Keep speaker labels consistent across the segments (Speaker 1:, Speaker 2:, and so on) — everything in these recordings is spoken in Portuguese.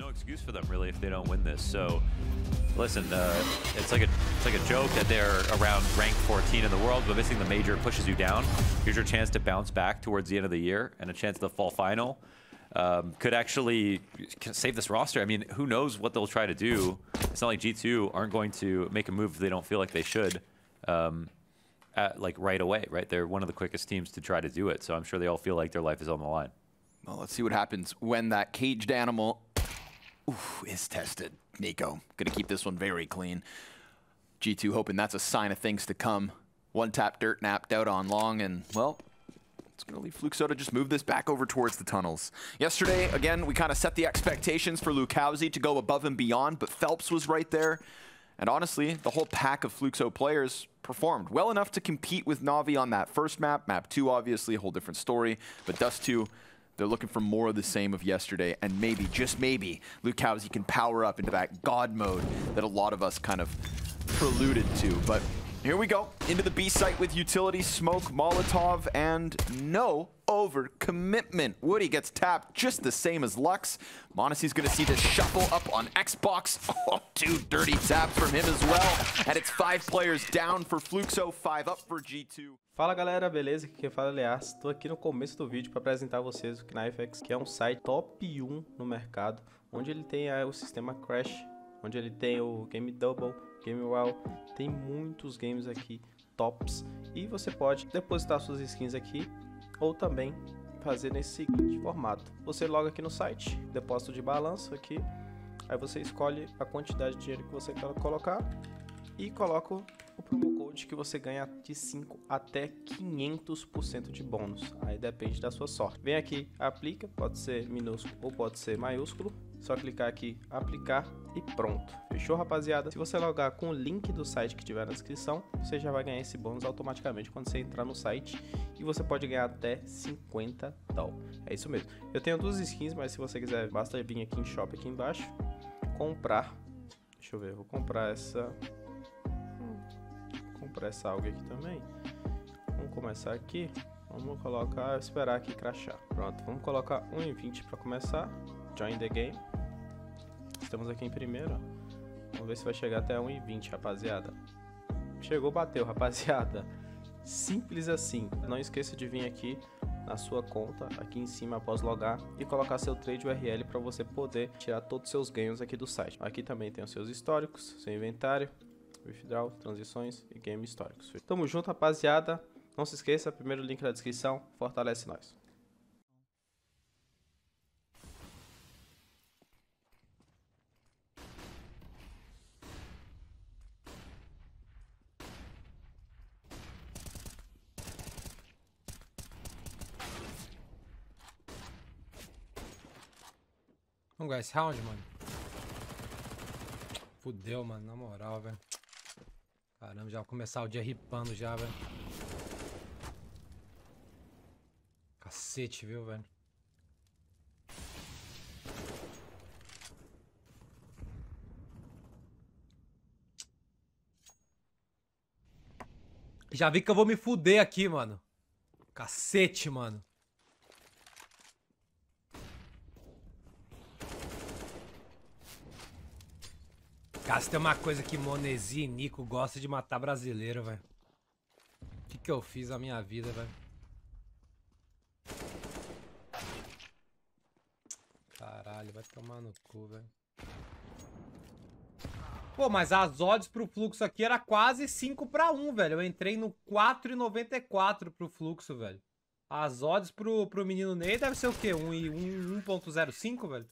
Speaker 1: no excuse for them really if they don't win this. So, listen, uh, it's like a it's like a joke that they're around rank 14 in the world, but missing the major pushes you down. Here's your chance to bounce back towards the end of the year and a chance at the fall final. Um, could actually save this roster. I mean, who knows what they'll try to do? It's not like G2 aren't going to make a move if they don't feel like they should, um, at, like right away, right? They're one of the quickest teams to try to do it, so I'm sure they all feel like their life is on the line. Well, let's see what happens when that caged animal oof, is tested. Nico, gonna keep this one very clean. G2 hoping that's a sign of things to come. One tap dirt napped out on long, and well, it's gonna leave Soda just move this back over towards the tunnels. Yesterday, again, we kind of set the expectations for Lukowski to go above and beyond, but Phelps was right there. And honestly, the whole pack of Fluxo players performed well enough to compete with Na'Vi on that first map. Map 2, obviously, a whole different story. But Dust 2 they're looking for more of the same of yesterday, and maybe, just maybe, Lukowski can power up into that god mode that a lot of us kind of preluded to. But here we go, into the B site with utility, smoke, Molotov, and no over commitment. Woody gets tapped just the same as Lux. Monacy's gonna see this shuffle up on Xbox. Oh, two dirty taps from him as well. And it's five players down for Fluxo, five up for G2.
Speaker 2: Fala galera, beleza? Aqui quem fala é Estou aqui no começo do vídeo para apresentar a vocês o KnifeX, que é um site top 1 no mercado, onde ele tem eh, o sistema Crash, onde ele tem o Game Double, Game Wow, tem muitos games aqui tops e você pode depositar suas skins aqui ou também fazer nesse seguinte formato. Você loga aqui no site, depósito de balanço aqui, aí você escolhe a quantidade de dinheiro que você quer colocar e coloca o promo de que você ganha de 5 até 500% de bônus. Aí depende da sua sorte. Vem aqui, aplica, pode ser minúsculo ou pode ser maiúsculo. Só clicar aqui, aplicar e pronto. Fechou, rapaziada? Se você logar com o link do site que tiver na descrição, você já vai ganhar esse bônus automaticamente quando você entrar no site e você pode ganhar até 50 tal. É isso mesmo. Eu tenho duas skins, mas se você quiser, basta vir aqui em shop aqui embaixo, comprar. Deixa eu ver, vou comprar essa comprar essa alga aqui também. Vamos começar aqui. Vamos colocar, esperar aqui crachar. Pronto, vamos colocar 1,20 para começar. Join the game. Estamos aqui em primeiro. Vamos ver se vai chegar até 1,20, rapaziada. Chegou, bateu, rapaziada. Simples assim. Não esqueça de vir aqui na sua conta, aqui em cima após logar e colocar seu trade URL para você poder tirar todos os seus ganhos aqui do site. Aqui também tem os seus históricos, seu inventário, Withdraw, transições e games históricos. Tamo junto, rapaziada. Não se esqueça, primeiro link na descrição. Fortalece nós.
Speaker 3: Vamos ganhar esse round, mano. Fudeu, mano, na moral, velho. Caramba, já vou começar o dia ripando já, velho. Cacete, viu, velho? Já vi que eu vou me fuder aqui, mano. Cacete, mano. Cara, se tem uma coisa que Monesi e Nico gostam de matar brasileiro, velho. O que, que eu fiz na minha vida, velho? Caralho, vai tomar no cu, velho. Pô, mas as odds pro fluxo aqui era quase 5 para 1, velho. Eu entrei no 4,94 pro fluxo, velho. As odds pro, pro menino Ney deve ser o quê? 1,05, velho?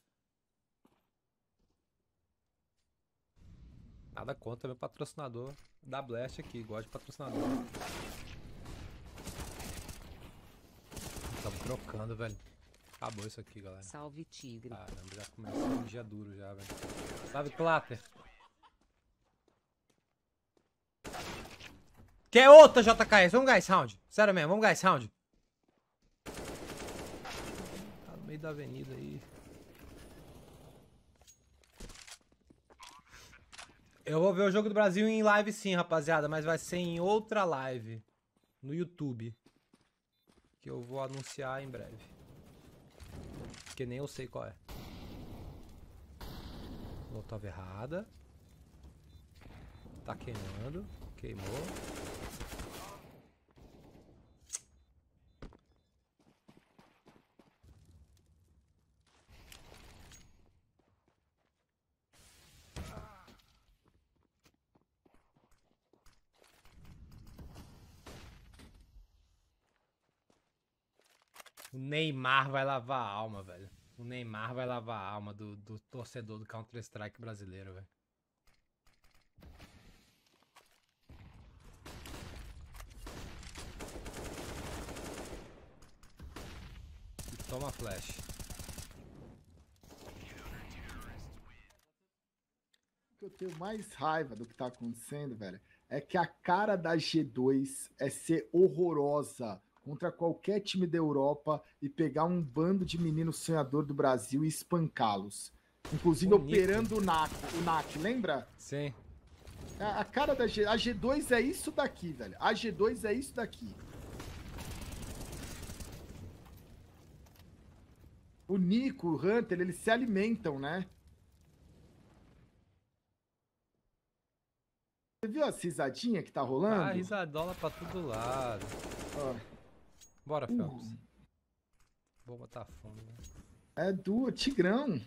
Speaker 3: Nada contra meu patrocinador da Blast aqui, gosto de patrocinador. Estamos trocando, velho. Acabou isso aqui, galera. Salve, tigre. Caramba, já começou um dia duro já, velho. Salve, Clatter. Quer outra JKS? Vamos esse round. Sério mesmo, vamos esse round. Tá no meio da avenida aí. Eu vou ver o Jogo do Brasil em live sim, rapaziada, mas vai ser em outra live no YouTube. Que eu vou anunciar em breve. porque nem eu sei qual é. Molotov errada. Tá queimando. Queimou. O Neymar vai lavar a alma, velho. O Neymar vai lavar a alma do, do torcedor do Counter-Strike brasileiro, velho. Toma flash.
Speaker 4: O que eu tenho mais raiva do que tá acontecendo, velho, é que a cara da G2 é ser horrorosa contra qualquer time da Europa e pegar um bando de meninos sonhador do Brasil e espancá-los. Inclusive Bonito. operando o NAC, o NAC, lembra? Sim. A, a cara da G, a G2 é isso daqui, velho. A G2 é isso daqui. O Nico, o Hunter, eles se alimentam, né? Você viu a risadinha que tá rolando? Ah,
Speaker 3: risadola pra todo lado. Bora, Felps. Uh. Vou botar fome. Né?
Speaker 4: É do Tigrão.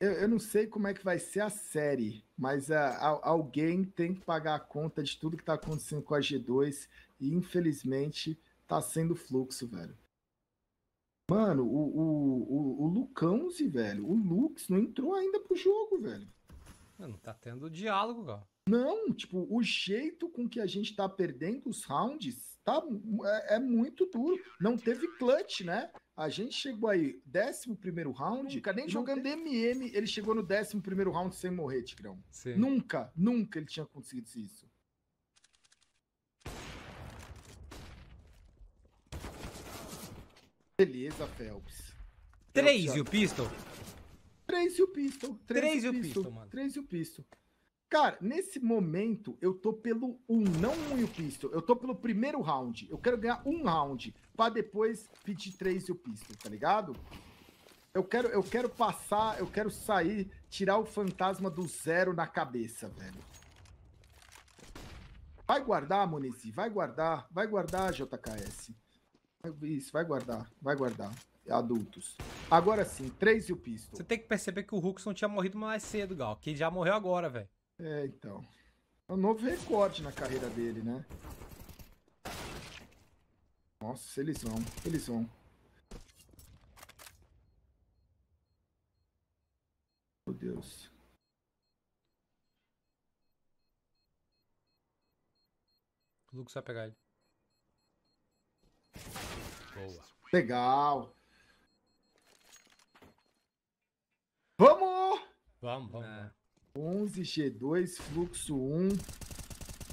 Speaker 4: Eu, eu, não sei como é que vai ser a série, mas uh, alguém tem que pagar a conta de tudo que está acontecendo com a G2 e infelizmente está sendo fluxo, velho. Mano, o, o, o, o Lucãozi, velho, o Lux não entrou ainda pro jogo, velho.
Speaker 3: Não tá tendo diálogo, cara.
Speaker 4: Não, tipo, o jeito com que a gente tá perdendo os rounds tá, é, é muito duro. Não teve clutch, né? A gente chegou aí, 11 round. Nunca, nem jogando teve... MM, ele chegou no 11 round sem morrer, Tigrão. Sim. Nunca, nunca ele tinha conseguido isso. Beleza, Phelps. 3 e o Pistol? 3 e o Pistol. 3 e o Pistol, mano. 3 e o Pistol. Cara, nesse momento eu tô pelo 1, um, não 1 um e o pistol. Eu tô pelo primeiro round. Eu quero ganhar um round para depois pedir 3 e o pistol, tá ligado? Eu quero, eu quero passar, eu quero sair, tirar o fantasma do zero na cabeça, velho. Vai guardar, Monesi, vai guardar, vai guardar, JKS. Isso, vai guardar,
Speaker 3: vai guardar. É
Speaker 4: adultos.
Speaker 3: Agora sim, 3 e o pistol. Você tem que perceber que o Huxon tinha morrido mais cedo, Gal, que já morreu agora, velho. É, então. É um novo recorde na carreira
Speaker 4: dele, né? Nossa, eles vão, eles vão. Meu Deus.
Speaker 3: O Lucas vai pegar ele. Boa.
Speaker 4: Legal. Vamos! Vamos, vamos. É. 11, G2, fluxo 1.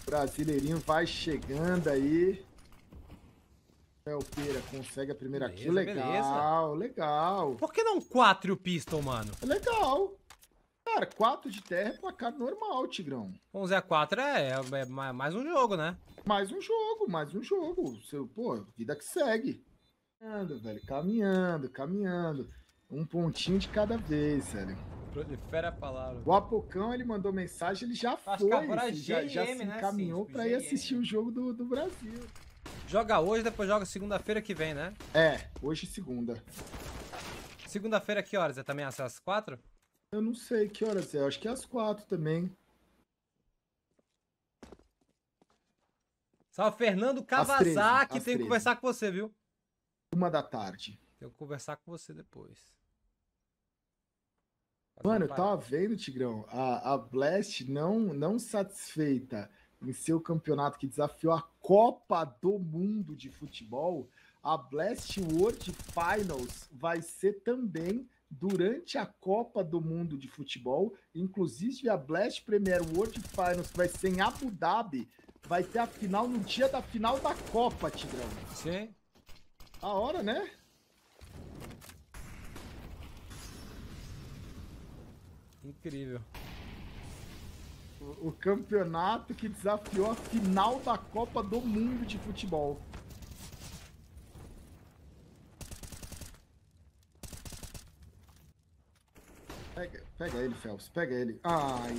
Speaker 4: Brasileirinho vai chegando aí. É, o Pera consegue a primeira
Speaker 3: beleza, kill. Legal, beleza. legal. Por que não 4 e o pistol, mano? É legal.
Speaker 4: Cara, 4 de terra é placar normal, Tigrão.
Speaker 3: 11 a 4 é, é, é, mais um
Speaker 4: jogo, né? Mais um jogo, mais um jogo. Seu, pô, vida que segue. Caminhando, velho, caminhando, caminhando. Um pontinho de cada vez, velho.
Speaker 3: Prolifera a palavra.
Speaker 4: O Apocão, ele mandou mensagem, ele já Acho foi. É assim, já, já GM, se né, encaminhou né? pra tipo, ir assistir o jogo do, do Brasil.
Speaker 3: Joga hoje, depois joga segunda-feira que vem, né? É, hoje segunda. Segunda-feira que horas? É também às quatro?
Speaker 4: Eu não sei que horas é, acho que é às quatro também.
Speaker 3: Salve, Fernando Cavazá, que tenho que conversar com
Speaker 4: você, viu? Uma da tarde.
Speaker 3: Tenho que conversar com você depois. Mano, eu tava
Speaker 4: vendo, Tigrão, a, a Blast não, não satisfeita em seu campeonato que desafiou a Copa do Mundo de Futebol, a Blast World Finals vai ser também durante a Copa do Mundo de Futebol. Inclusive, a Blast Premier World Finals, que vai ser em Abu Dhabi, vai ter a final no dia da final da Copa, Tigrão. Sim. A hora, né? Incrível. O, o campeonato que desafiou a final da Copa do Mundo de futebol. Pega, pega ele, Phelps. Pega ele. Ai.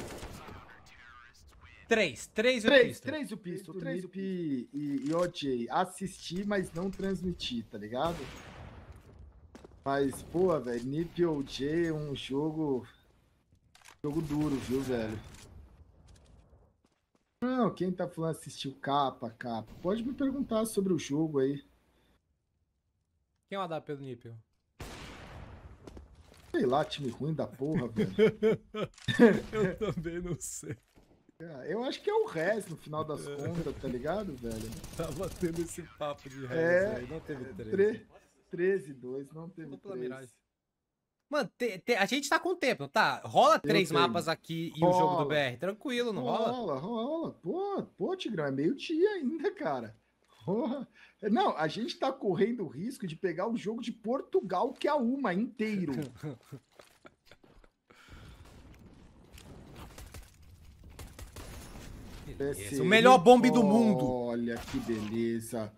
Speaker 4: Três. Três, três, três o Pisto. Três o Pisto. E, e OJ. Assisti, mas não transmiti, tá ligado? Mas, pô, velho, Nip OJ, um jogo Jogo duro, viu, velho? Não, quem tá falando assistiu capa, capa, pode me perguntar sobre o jogo aí.
Speaker 3: Quem é o AWP do Nípel?
Speaker 4: Sei lá, time ruim da porra, velho.
Speaker 3: eu também
Speaker 4: não sei. É, eu acho que é o Rez no final das é. contas, tá ligado, velho?
Speaker 3: Tava tendo esse papo de Rez é, aí, não teve 13.
Speaker 4: É, 13-2, não teve 13.
Speaker 3: Mano, te, te, a gente tá com tempo, tá? Rola três mapas aqui rola. e o jogo do BR. Tranquilo, não rola? Rola, rola. Pô, pô, Tigrão, é
Speaker 4: meio-dia ainda, cara. Não, a gente tá correndo o risco de pegar o jogo de Portugal, que é uma inteiro. o melhor bombe do mundo. Olha que beleza.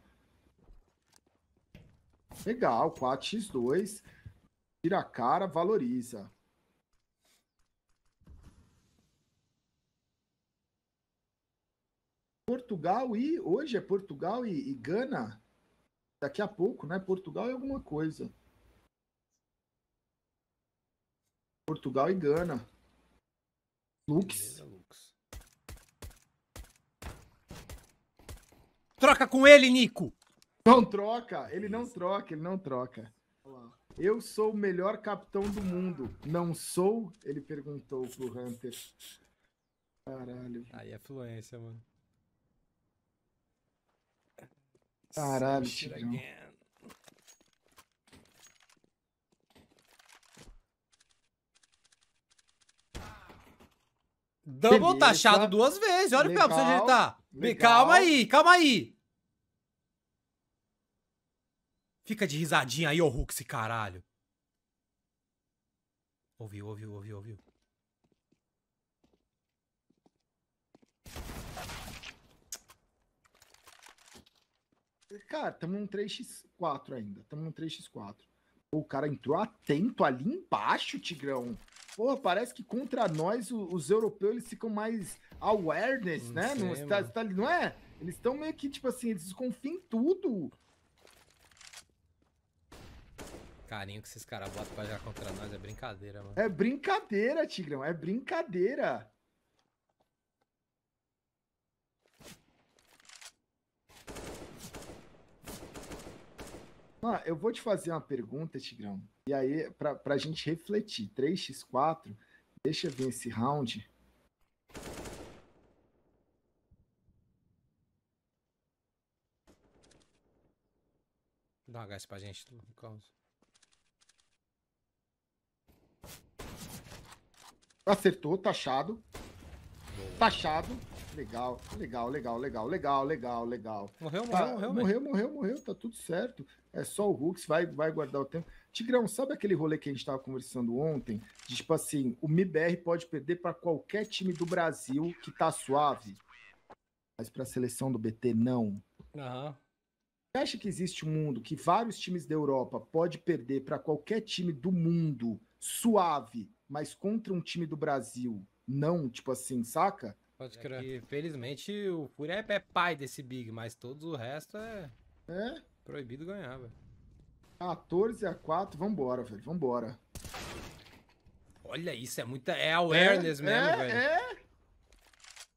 Speaker 4: Legal, 4x2. Tira a cara, valoriza. Portugal e hoje é Portugal e, e Gana. Daqui a pouco, né? Portugal e alguma coisa. Portugal e Gana. Lux. Lux. Troca com ele, Nico. Não troca, ele não troca, ele não troca. Eu sou o melhor capitão do mundo. Não sou? Ele perguntou pro Hunter. Caralho.
Speaker 3: Aí é fluência, mano. Caralho, Tirão. Double Beleza. taxado duas vezes. Olha Legal. pra onde ele tá. Legal. Calma aí, calma aí. Fica de risadinha aí, ô Hulk, esse caralho. Ouviu, ouviu, ouviu, ouviu.
Speaker 4: Cara, tamo num 3x4 ainda. Tamo num 3x4. o cara entrou atento ali embaixo, Tigrão. Porra, parece que contra nós o, os europeus eles ficam mais awareness, não né? Sei, não, está, está, não é? Eles estão meio que, tipo assim, eles desconfiam em tudo.
Speaker 3: carinho que esses caras botam pra jogar contra nós é brincadeira, mano. É
Speaker 4: brincadeira, Tigrão, é brincadeira. Ah, eu vou te fazer uma pergunta, Tigrão. E aí, pra, pra gente refletir. 3x4, deixa eu ver esse round.
Speaker 3: Dá um HS pra gente, Lucas.
Speaker 4: Acertou, taxado. Taxado. Legal, legal, legal, legal, legal, legal, legal. Morreu, tá, morreu, morreu. Morreu, morreu, morreu, tá tudo certo. É só o Hux, vai, vai guardar o tempo. Tigrão, sabe aquele rolê que a gente tava conversando ontem? De, tipo assim, o MIBR pode perder para qualquer time do Brasil que tá suave, mas pra seleção do BT não. Aham. Você acha que existe um mundo que vários times da Europa pode perder para qualquer time do mundo suave, mas contra um time do Brasil, não, tipo assim, saca?
Speaker 3: Pode é crer. É felizmente o Fúria é, é pai desse Big, mas todo o resto é. É? Proibido ganhar, velho.
Speaker 4: 14 a 4, vambora, velho, vambora.
Speaker 3: Olha isso, é muita. É, é? awareness é, mesmo, é, velho. É,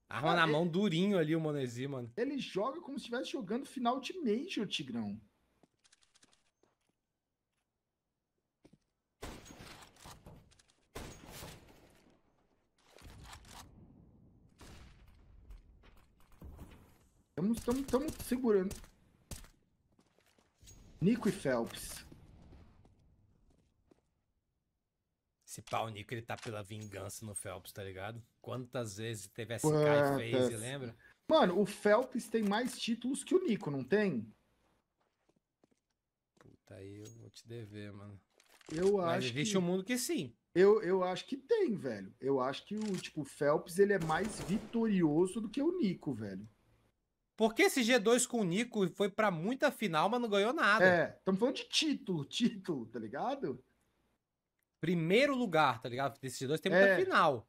Speaker 3: Arma ah, na ele... mão durinho ali o Monesi, mano. Ele
Speaker 4: joga como se estivesse jogando final de Major, Tigrão. Estamos, estamos, estamos segurando. Nico e Phelps.
Speaker 3: Esse pau Nico, ele tá pela vingança no Phelps, tá ligado? Quantas vezes teve SK Quantas... e fez, lembra?
Speaker 4: Mano, o Phelps tem mais títulos que o Nico, não tem?
Speaker 3: Puta, aí eu vou te dever, mano.
Speaker 4: Eu Mas acho existe que... um mundo que sim. Eu, eu acho que tem, velho. Eu acho que o, tipo, Phelps, ele é mais vitorioso do que o Nico, velho.
Speaker 3: Porque esse G2 com o Nico foi para muita final, mas não ganhou nada. É, estamos falando de título, título, tá ligado? Primeiro lugar, tá ligado? Desse G2 tem muita é. final.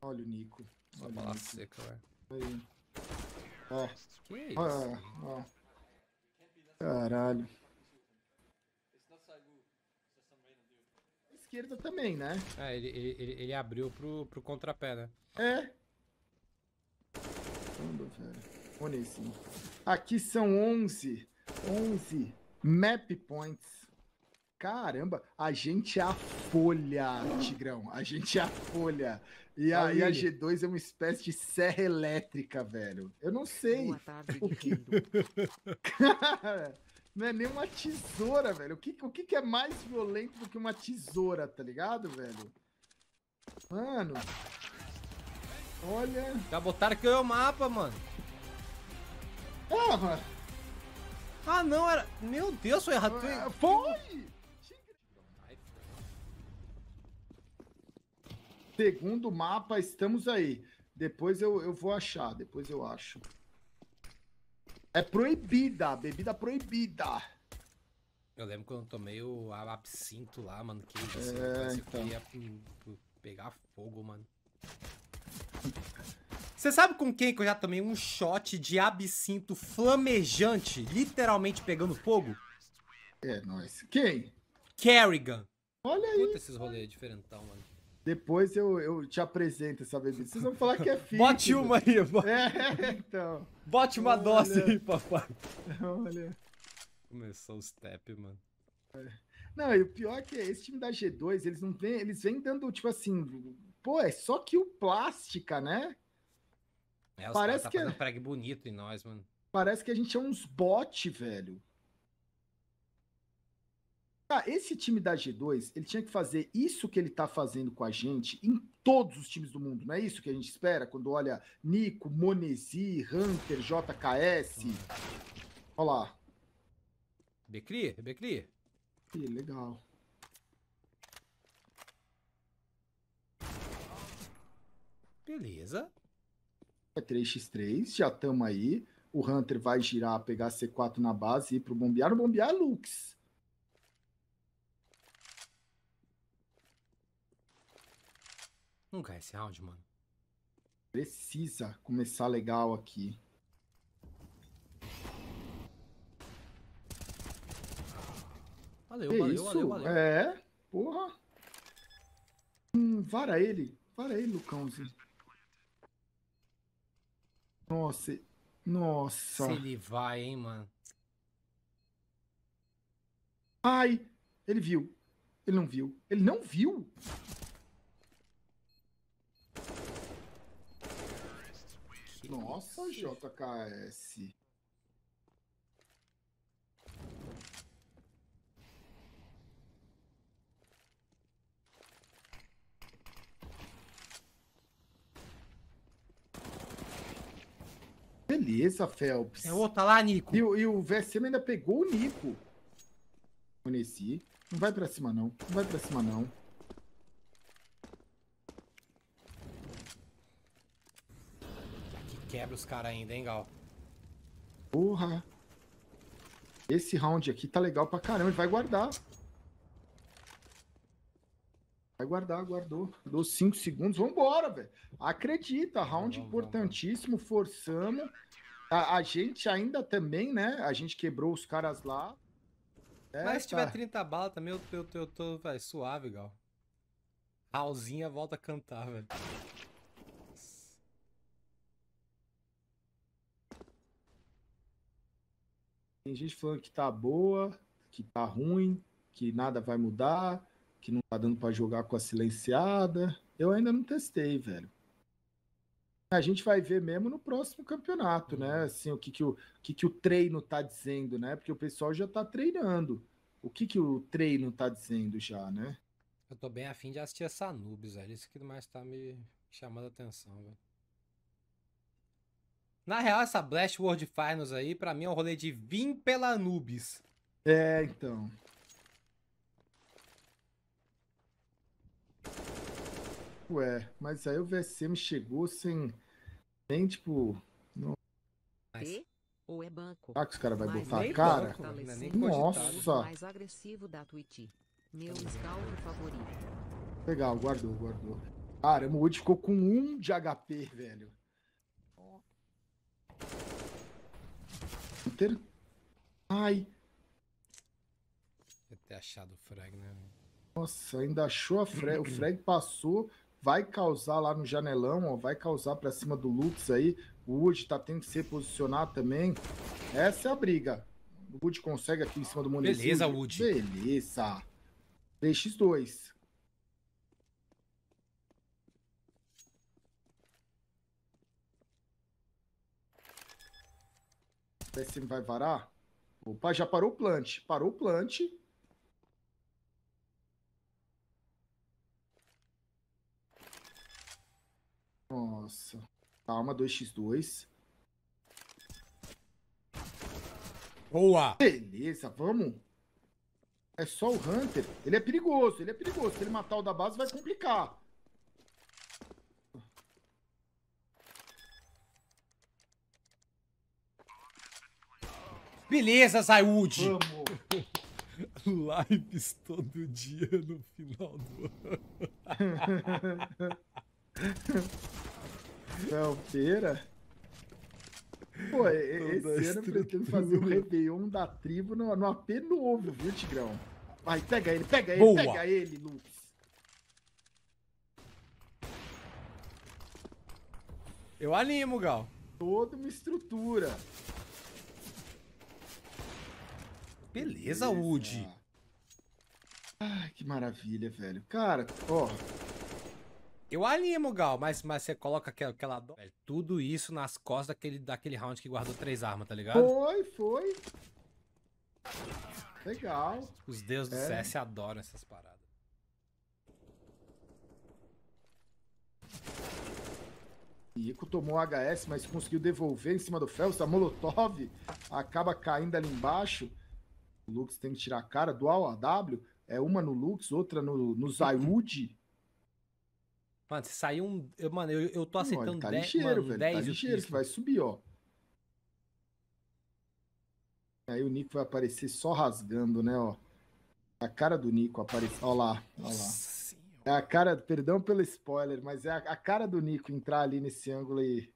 Speaker 4: Olha o Nico. uma Olha bala seca, velho. Aí. Ó. Que Ó, ah, ó. Caralho.
Speaker 3: esquerda também, né? É, ele, ele, ele abriu pro, pro contrapé, né?
Speaker 4: É. Caramba, velho. Olha sim. Aqui são 11. 11 map points. Caramba, a gente é a folha, Tigrão. A gente é a folha. E a, e a G2 é uma espécie de serra elétrica, velho. Eu não sei. Boa tarde, o que... Cara, não é nem uma tesoura, velho. O que, o que, é mais violento do que uma tesoura, tá ligado, velho? Mano. Olha.
Speaker 3: Já botaram que eu é o mapa, mano. Ah, Ah, não, era. Meu Deus, foi errado. Ah, foi!
Speaker 4: Segundo mapa, estamos aí. Depois eu, eu vou achar, depois eu acho. É proibida, bebida proibida.
Speaker 3: Eu lembro quando eu tomei o absinto lá, mano, que isso, é, então. ia pegar fogo, mano. Você sabe com quem que eu já tomei um shot de absinto flamejante, literalmente pegando fogo? É nós. Quem? Kerrigan. Olha aí. Puta esses rolês é diferentão, mano.
Speaker 4: Depois eu, eu te apresento essa bebida. Vocês vão falar que é fitness. Bote uma aí, bo... É, então. Bote uma Olha. dose aí, papai.
Speaker 3: Olha. Começou o step, mano. É.
Speaker 4: Não, e o pior é que esse time da G2, eles não vêm, eles vêm dando tipo assim, pô, é só que o plástica, né?
Speaker 3: É, Parece tá que é... bonito em nós, mano.
Speaker 4: Parece que a gente é uns bot, velho ah, esse time da G2, ele tinha que fazer isso que ele tá fazendo com a gente em todos os times do mundo, não é isso que a gente espera? Quando olha Nico, Monesi, Hunter, JKS. Olha lá.
Speaker 3: Becri, Becri. Que legal. Beleza.
Speaker 4: É 3x3, já tamo aí. O Hunter vai girar, pegar C4 na base e ir pro bombear. O bombear é Lux.
Speaker 3: Não cai esse round, mano.
Speaker 4: Precisa começar legal aqui.
Speaker 3: Valeu, que valeu, isso? valeu, valeu. É,
Speaker 4: porra. Hum, vara ele. Vara ele, Lucãozinho. Nossa. Nossa.
Speaker 3: Se ele vai, hein, mano.
Speaker 4: Ai, ele viu. Ele não viu. Ele não viu. Nossa, JKS. Beleza, Phelps. É
Speaker 3: outro, lá, Nico. E, o, e o VSM
Speaker 4: ainda pegou o Nico. Conheci. Não vai pra cima, não. Não vai pra cima, não.
Speaker 3: quebra os caras ainda, hein, Gal?
Speaker 4: Porra! Esse round aqui tá legal pra caramba, ele vai guardar. Vai guardar, guardou. Dou 5 segundos, vambora, velho. Acredita, round vamos, importantíssimo, vamos. forçamos. A, a, gente ainda também, né? A gente quebrou
Speaker 3: os caras lá. É, Mas se tiver 30 tá. balas também, eu, eu, eu tô véio, suave, Gal. Alzinha volta a cantar, velho. Tem gente
Speaker 4: falando que tá boa, que tá ruim, que nada vai mudar, que não tá dando para jogar com a silenciada. Eu ainda não testei, velho. A gente vai ver mesmo no próximo campeonato, né? Uhum. Assim, o que, que, o, o que, que o treino tá dizendo, né? Porque o pessoal já tá treinando. O que, que o treino tá dizendo já, né?
Speaker 3: Eu tô bem afim de assistir essa Anubis, velho. Isso que mais tá me chamando a atenção, velho. Na real, essa Blast World Finals aí, pra mim, é um rolê de vim pela Anubis.
Speaker 4: É, então. Ué, mas aí o VSM chegou sem. Nem tipo. Não... Mas... Ou é banco? Ah, que os caras vão bufar a cara? Banco, né? Nossa! Mais
Speaker 2: agressivo da Twitch. Meu scout favorito.
Speaker 4: Legal, guardou, guardou. Cara, o Wood ficou com um de HP, velho. Inter. Ai.
Speaker 3: Deve ter achado o frag, né?
Speaker 4: Nossa, ainda achou a frag. o frag passou, vai causar lá no janelão, ó, vai causar pra cima do Lux aí. O Wood tá tendo que se posicionar também. Essa é a briga. O Wood consegue aqui em cima do Munizinho. Beleza, Wood. Beleza. 3x2. TSM vai varar? Opa, já parou o plant. Parou o plant. Nossa. Calma, 2x2. Boa! Beleza, vamos. É só o Hunter. Ele é perigoso, ele é perigoso. Se ele matar o da base, vai complicar.
Speaker 3: Beleza, Zayud. Lives todo dia no final do ano. Não, é
Speaker 4: pera. Né?
Speaker 1: Pô, esse ano eu pretendo fazer o
Speaker 4: Réveillon da tribo no, no AP novo, viu, Tigrão? Vai, pega ele, pega ele, Boa. pega ele, Lucas.
Speaker 3: Eu animo, Gal. Toda uma estrutura. Beleza, Woody. Ai, que maravilha, velho. Cara, ó. Eu animo, Gal, mas, mas você coloca aquela, aquela dó. tudo isso nas costas daquele, daquele round que guardou três armas, tá ligado?
Speaker 4: Foi, foi. Legal.
Speaker 3: Os deuses é. do CS adoram essas paradas.
Speaker 4: Ico tomou HS, mas conseguiu devolver em cima do Phelps. A tá Molotov acaba caindo ali embaixo. O Lux tem que tirar a cara. Dual AW é uma no Lux, outra no, no Zaiwud.
Speaker 3: Mano, se sair um. Eu, mano, eu, eu tô aceitando 10. Tá dez, lixeiro, mano, velho. tá que vai subir, ó.
Speaker 4: Aí o Nico vai aparecer só rasgando, né, ó. A cara do Nico aparece. Ó lá, ó lá. É a cara, perdão pelo spoiler, mas é a, a cara do Nico entrar ali nesse ângulo aí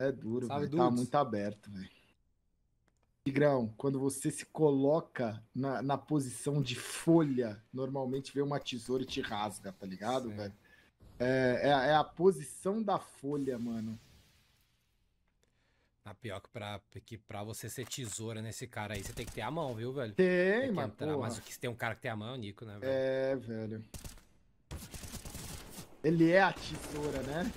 Speaker 4: É duro, velho. Tá muito aberto, velho. Tigrão, quando você se coloca na, na posição de folha, normalmente vem uma tesoura e te rasga, tá ligado, velho? É, é, é, a posição da folha, mano.
Speaker 3: Na ah, pior que pra, que pra você ser tesoura nesse cara aí, você tem que ter a mão, viu, velho?
Speaker 4: Tem, tem mano. Mas se
Speaker 3: tem um cara que tem a mão, é o Nico, né, velho?
Speaker 4: É, velho. Ele é a tesoura, né?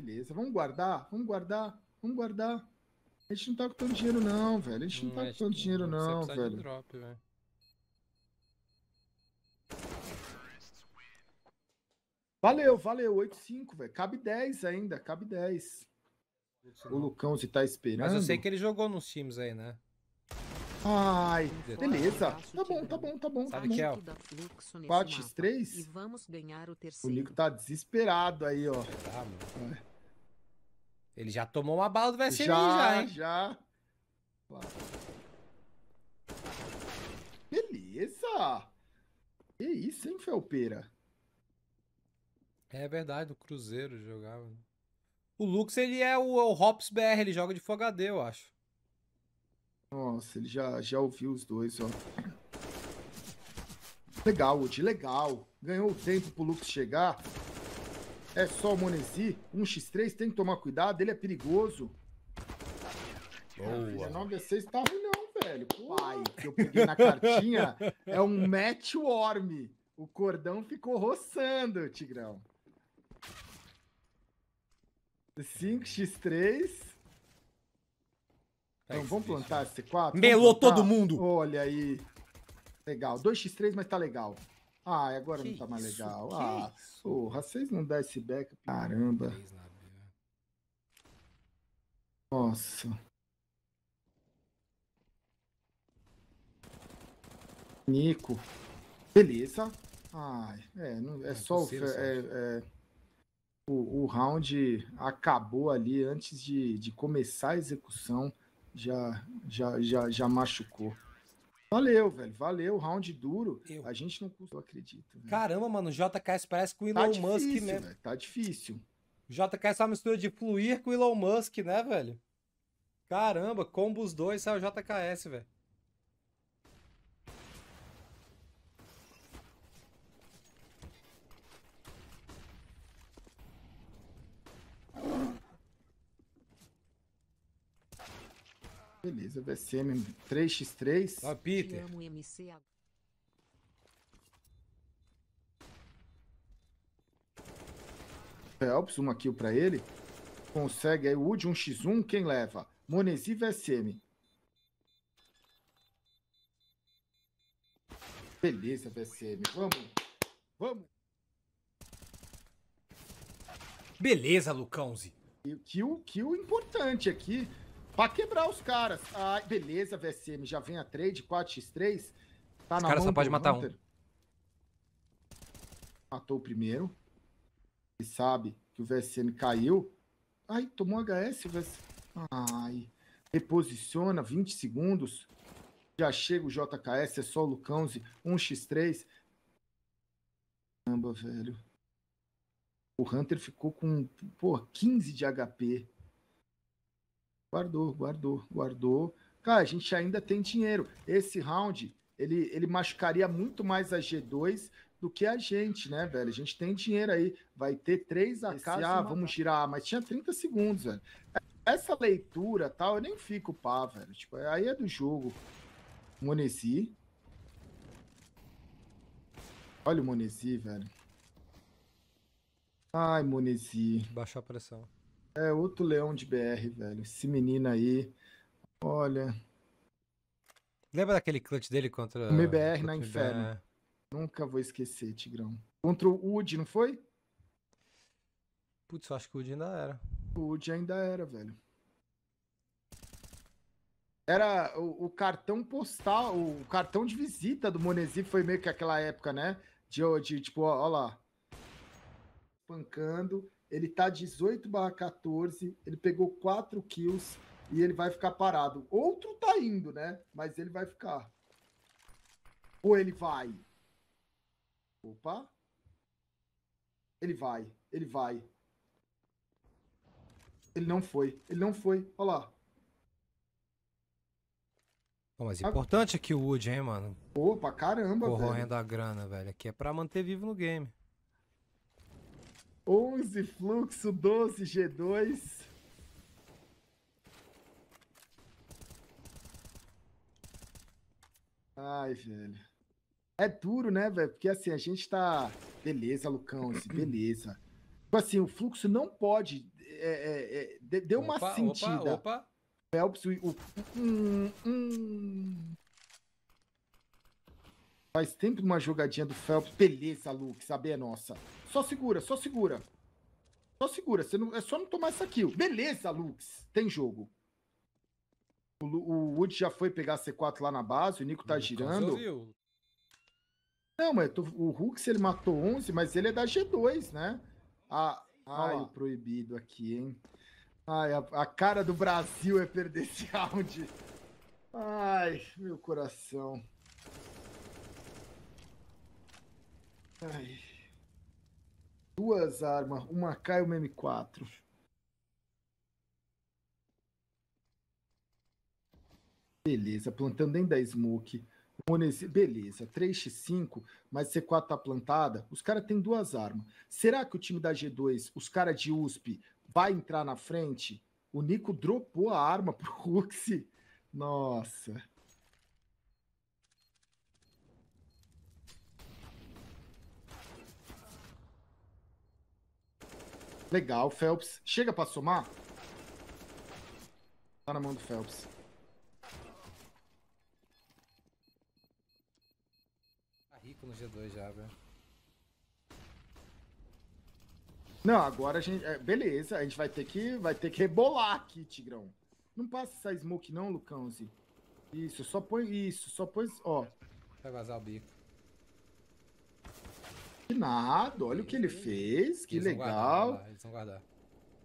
Speaker 4: Beleza, vamos guardar, vamos guardar, vamos guardar. A gente não tá com tanto dinheiro não, velho. A gente não, não tá é com tanto dinheiro não, velho. Drop, Valeu, valeu, 8-5, velho. Cabe 10 ainda, cabe 10. O Lucão se tá esperando. Mas eu sei
Speaker 3: que ele jogou nos times aí, né?
Speaker 4: Ai, beleza. Tá, tá bom, tá bom, tá bom. Sabe que é? 4x3? o Nico tá desesperado
Speaker 3: aí, ó. É, tá, mano. É. Ele já tomou uma bala do Vesselinho já, já, hein? Já, Beleza! Que isso, hein, Felpeira? É verdade, o Cruzeiro jogava. O Lux, ele é o, é o Hops BR, ele joga de Full HD, eu acho. Nossa, ele já, já ouviu os dois, ó.
Speaker 4: Legal, Wood, legal. Ganhou o tempo pro Lux chegar. É só o Monesi. 1x3, tem que tomar cuidado, ele é perigoso. Boa. 19 a 6 tá ruim não, velho. Pai, que eu peguei na cartinha é um match matchworm. O cordão ficou roçando, Tigrão. 5x3. Tá então, vamos plantar esse 4 Melou todo mundo! Olha aí. Legal. 2x3, mas tá legal. Ah, agora que não tá mais isso? legal. Que ah, isso? porra, vocês não dá esse back. Caramba. Né? Nossa. Nico. Beleza. Ai, é, não, é, é só o, é, é, o, o, round acabou ali antes de, de começar a execução. Já, já, já, já machucou. Valeu, velho. Valeu, round
Speaker 3: duro. Eu. A gente não acredita acredito. Né? Caramba, mano, o JKS parece com o tá Elon tá difícil, Musk, né? Véio, tá difícil. O JKS é uma mistura de fluir com o Elon Musk, né, velho? Caramba, combo os dois, saiu é o JKS, velho.
Speaker 4: Beleza, VSM 3x3. Ó, Peter. Phelps, uma kill pra ele. Consegue aí o Wood 1x1, quem leva? Monesi VSM. Beleza, VSM. Vamos, vamos. Beleza, Lucãozinho. Kill, kill importante aqui. Pra quebrar os caras. Ai, beleza, VSM. Já vem a trade, 4x3. Tá os na cara mão só pode matar Hunter. um. Matou o primeiro. E sabe que o VSM caiu. Ai, tomou HS. O VSM... Ai. Reposiciona, 20 segundos. Já chega o JKS, é só o Lucãozi. 1x3. Caramba, velho. O Hunter ficou com, pô, 15 de HP. Guardou, guardou, guardou. Cara, a gente ainda tem dinheiro. Esse round, ele, ele machucaria muito mais a G2 do que a gente, né, velho? A gente tem dinheiro aí. Vai ter três AK, ah, vamos girar. Mas tinha 30 segundos, velho. Essa leitura tal, eu nem fico pá, velho. Tipo, aí é do jogo. Monesi. Olha o Monesi, velho. Ai,
Speaker 3: Monesi. Baixar a pressão.
Speaker 4: É outro leão de BR, velho. Esse menino aí. Olha.
Speaker 3: Lembra daquele clutch dele contra. O MBR na Inferno. Nunca vou esquecer, Tigrão.
Speaker 4: Contra o Ud, não foi? Putz, eu acho que o Ud ainda era. O Ud ainda era, velho. Era o, o, cartão postal, o cartão de visita do Monesi foi meio que aquela época, né? De, de tipo, ó, ó lá. Pancando ele tá 18 barra 14, ele pegou 4 kills e ele vai ficar parado. Outro tá indo, né? Mas ele vai ficar. Ou ele vai? Opa. Ele vai, ele vai. Ele não foi, ele não foi. Olha lá.
Speaker 3: mas tá importante aqui o Wood, hein, mano? Opa, caramba, Corroendo velho. Corroendo a grana, velho. Aqui é pra manter vivo no game. 11
Speaker 4: fluxo, 12 G2. Ai, velho. É duro, né, velho? Porque assim, a gente tá. Beleza, Lucão, assim, beleza. Tipo assim, o fluxo não pode. É, é, é, deu uma sentida. Opa, opa. Phelps, o hum, hum. Faz tempo uma jogadinha do Phelps. Beleza, Luke, saber É nossa. Só segura, só segura. Só segura. Você não, é só não tomar essa kill. Beleza, Lux. Tem jogo. O, o Wood já foi pegar a C4 lá na base. O Nico tá hum, girando. Não, mas tô, o Hux ele matou 11, mas ele é da G2, né? Ah, ai, o proibido aqui, hein? Ai, a, a cara do Brasil é perder esse round. Ai, meu coração. Ai. Duas armas, uma K e uma M4. Beleza, plantando dentro da smoke. Beleza, 3x5, mas C4 tá plantada. Os caras têm duas armas. Será que o time da G2, os caras de USP, vai entrar na frente? O Nico dropou a arma pro Ruxi. Nossa. Legal, Phelps. Chega pra somar? Tá na mão do Phelps.
Speaker 3: Tá rico no G2 já, velho.
Speaker 4: Não, agora a gente... É, beleza, a gente vai ter que, vai ter que rebolar aqui, Tigrão. Não passa essa smoke não, Lucãozi. Isso, só põe... Isso, só põe... Ó. Vai vazar o bico. Nada, olha o que ele fez, que eles legal. Guardar, eles vão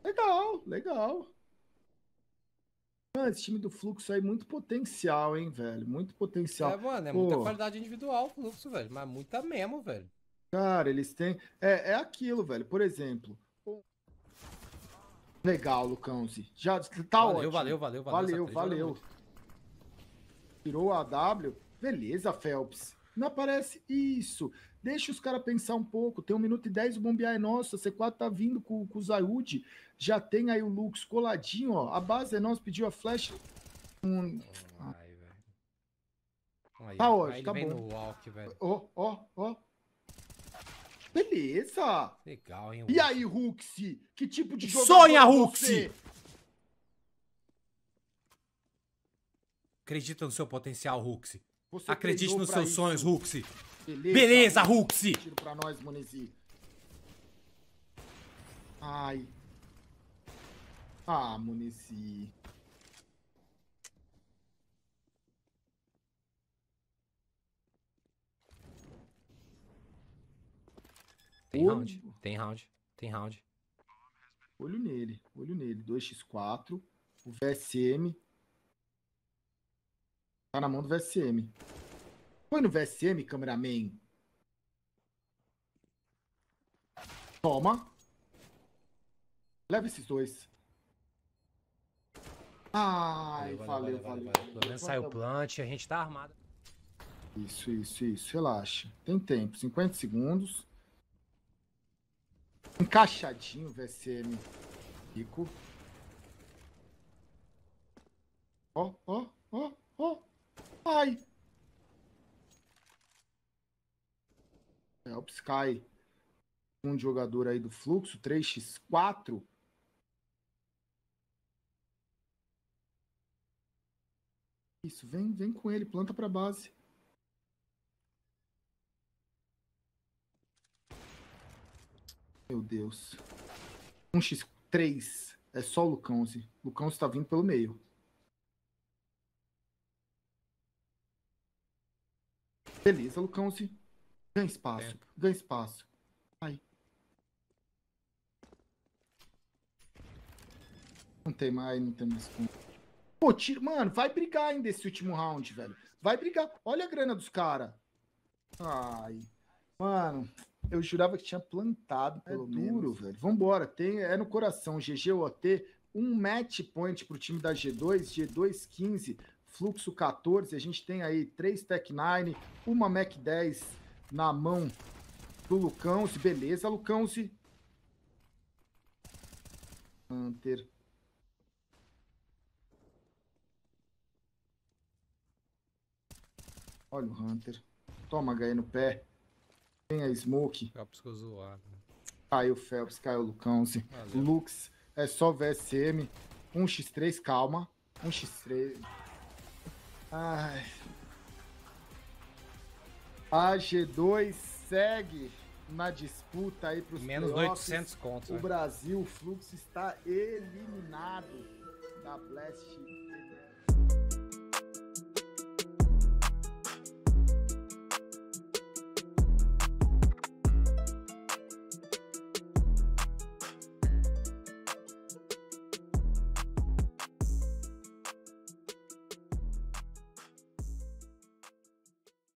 Speaker 4: Legal, legal. Mano, ah, esse time do Fluxo aí, muito potencial, hein, velho? Muito potencial. É, mano, é muita qualidade
Speaker 3: individual o Fluxo, velho. Mas muita mesmo, velho.
Speaker 4: Cara, eles têm. É, é aquilo, velho. Por exemplo. Legal, Lucãozi. Já tá valeu, ótimo. Valeu, valeu, valeu. Valeu, valeu. É Tirou a W. Beleza, Phelps. Não aparece isso. Deixa os caras pensar um pouco. Tem um minuto e dez, o Bombear é nosso. A C4 tá vindo com, com o Zayud. Já tem aí o Lux coladinho, ó. A base é nossa, pediu a flash. Um... Ai,
Speaker 3: Tá ótimo, tá bom. Walk, ó,
Speaker 4: ó, ó. Beleza.
Speaker 3: Legal, hein? E aí,
Speaker 4: Ruxi? Que tipo de jogo? Sonha, é Ruxi!
Speaker 3: Acredita no seu potencial, Ruxi. Acredite nos seus isso. sonhos, Ruxi. Beleza, Beleza
Speaker 4: Ruxi. Tiro pra nós, Monesi. Ai. Ah, Monesi.
Speaker 3: Tem round, tem round, tem round.
Speaker 4: Olho nele, olho nele. 2x4. O VSM. Tá na mão do VSM. Foi no VSM, cameraman. Toma. Leva esses dois. Ai, valeu, valeu. valeu, valeu, valeu. Pelo menos saiu o
Speaker 3: plant, a gente tá armado.
Speaker 4: Isso, isso, isso. Relaxa. Tem tempo. 50 segundos.
Speaker 3: Encaixadinho
Speaker 4: VSM. Rico. Ó, ó, ó, ó. Ai, Sky, um jogador aí do fluxo, 3x4. Isso, vem, vem com ele, planta para base. Meu Deus. 1x3. É só o Lucãozi. Lucãozi está vindo pelo meio. Beleza, Lucãozi. Ganha é. espaço, ganha espaço. ai, Não tem mais, não tem mais como. Pô, tira, mano, vai brigar ainda esse último round, velho. Vai brigar. Olha a grana dos caras. Ai. Mano, eu jurava que tinha plantado, é pelo é duro, menos. velho. Vambora, tem, é no coração. GG OT, um match point pro time da G2, G2 15, fluxo 14. A gente tem aí três Tech 9, uma Mac 10, na mão do Lucão. -se. Beleza, Lucão. -se. Hunter. Olha o Hunter. Toma HE no pé. Tem a Smoke. Phelps ficou zoado. Caiu o Phelps, caiu o Lucão. -se. Lux é só VSM. 1x3, calma. 1x3. Ai. A G2 segue na disputa aí para os Menos de 800 contos. O né? Brasil, o fluxo está eliminado da Blast